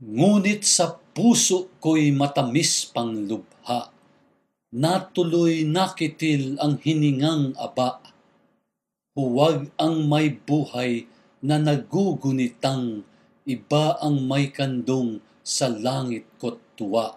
Ngunit sa puso ko'y matamis pang lubha, natuloy nakitil ang hiningang aba. Huwag ang may buhay na nagugunitang, iba ang may kandong sa langit ko tuwa.